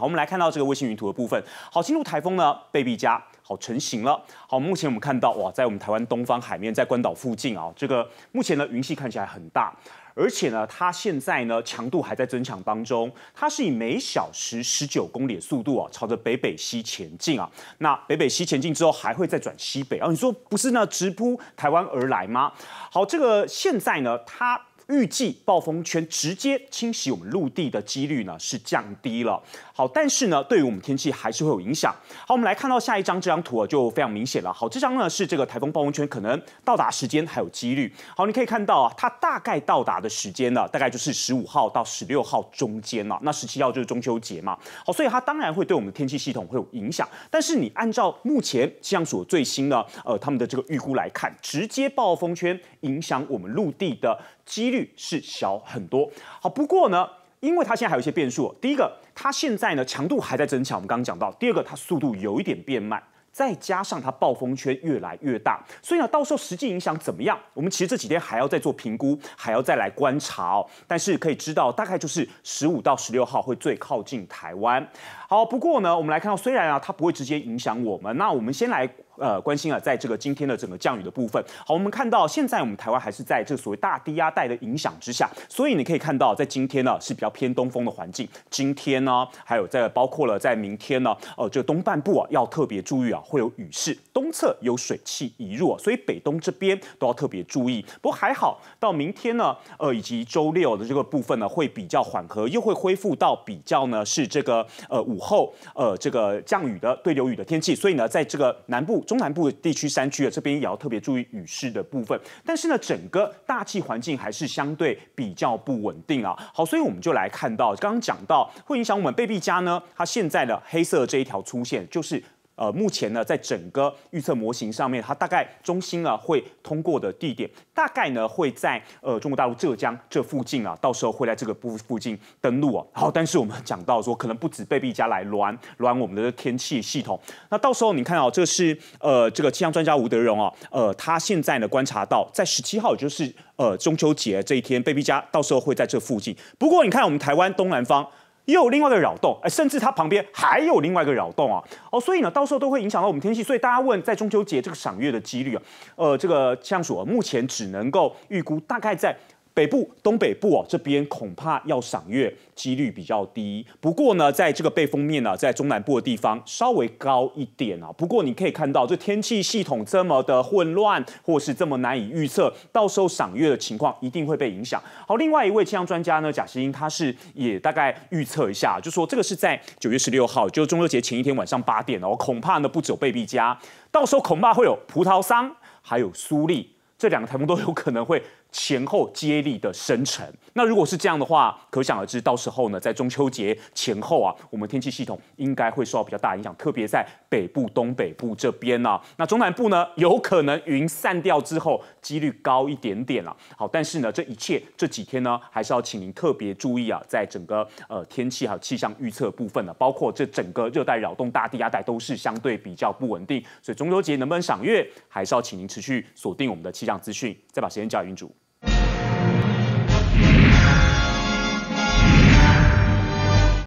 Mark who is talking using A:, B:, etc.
A: 好，我们来看到这个卫星云图的部分。好，进入台风呢，贝碧嘉好成型了。好，目前我们看到哇，在我们台湾东方海面，在关岛附近啊，这个目前呢云系看起来很大，而且呢它现在呢强度还在增强当中，它是以每小时十九公里的速度啊，朝着北北西前进啊。那北北西前进之后，还会再转西北啊？你说不是那直扑台湾而来吗？好，这个现在呢它。预计暴风圈直接侵袭我们陆地的几率呢是降低了。好，但是呢，对于我们天气还是会有影响。好，我们来看到下一张这张图啊，就非常明显了。好，这张呢是这个台风暴风圈可能到达时间还有几率。好，你可以看到啊，它大概到达的时间呢，大概就是十五号到十六号中间了。那十七号就是中秋节嘛。好，所以它当然会对我们的天气系统会有影响。但是你按照目前气象所最新的呃，他们的这个预估来看，直接暴风圈影响我们陆地的。几率是小很多，好不过呢，因为它现在还有一些变数。第一个，它现在呢强度还在增强，我们刚刚讲到；第二个，它速度有一点变慢，再加上它暴风圈越来越大，所以呢，到时候实际影响怎么样，我们其实这几天还要再做评估，还要再来观察哦。但是可以知道，大概就是十五到十六号会最靠近台湾。好，不过呢，我们来看到，虽然啊它不会直接影响我们，那我们先来。呃，关心啊，在这个今天的整个降雨的部分。好，我们看到现在我们台湾还是在这所谓大低压带的影响之下，所以你可以看到在今天呢是比较偏东风的环境。今天呢，还有在包括了在明天呢，呃，这个东半部啊要特别注意啊，会有雨势，东侧有水汽移入，所以北东这边都要特别注意。不过还好，到明天呢，呃，以及周六的这个部分呢，会比较缓和，又会恢复到比较呢是这个呃午后呃这个降雨的对流雨的天气，所以呢，在这个南部。中南部地区山区啊，这边也要特别注意雨势的部分。但是呢，整个大气环境还是相对比较不稳定啊。好，所以我们就来看到，刚刚讲到会影响我们贝碧嘉呢，它现在的黑色这一条粗线就是。呃，目前呢，在整个预测模型上面，它大概中心啊会通过的地点，大概呢会在呃中国大陆浙江这附近啊，到时候会在这个部附近登陆啊。好，但是我们讲到说，可能不止贝碧家来乱乱我们的天气系统。那到时候你看哦，这是呃这个气象专家吴德荣啊，呃，他现在呢观察到，在十七号就是呃中秋节这一天，贝碧家到时候会在这附近。不过你看，我们台湾东南方。又有另外一个扰动，哎，甚至它旁边还有另外一个扰动啊，哦，所以呢，到时候都会影响到我们天气，所以大家问在中秋节这个赏月的几率啊，呃，这个气象啊、目前只能够预估大概在。北部、东北部哦，这边恐怕要赏月几率比较低。不过呢，在这个背风面呢，在中南部的地方稍微高一点啊。不过你可以看到，这天气系统这么的混乱，或是这么难以预测，到时候赏月的情况一定会被影响。好，另外一位气象专家呢，贾士英，他是也大概预测一下，就说这个是在九月十六号，就中秋节前一天晚上八点哦，恐怕呢不止贝碧嘉，到时候恐怕会有葡萄桑，还有苏利这两个台风都有可能会。前后接力的生成，那如果是这样的话，可想而知，到时候呢，在中秋节前后啊，我们天气系统应该会受到比较大影响，特别在北部、东北部这边呢，那中南部呢，有可能云散掉之后，几率高一点点了。好，但是呢，这一切这几天呢，还是要请您特别注意啊，在整个呃天气还有气象预测部分呢，包括这整个热带扰动大地压带都是相对比较不稳定，所以中秋节能不能赏月，还是要请您持续锁定我们的气象资讯，再把时间交给云主。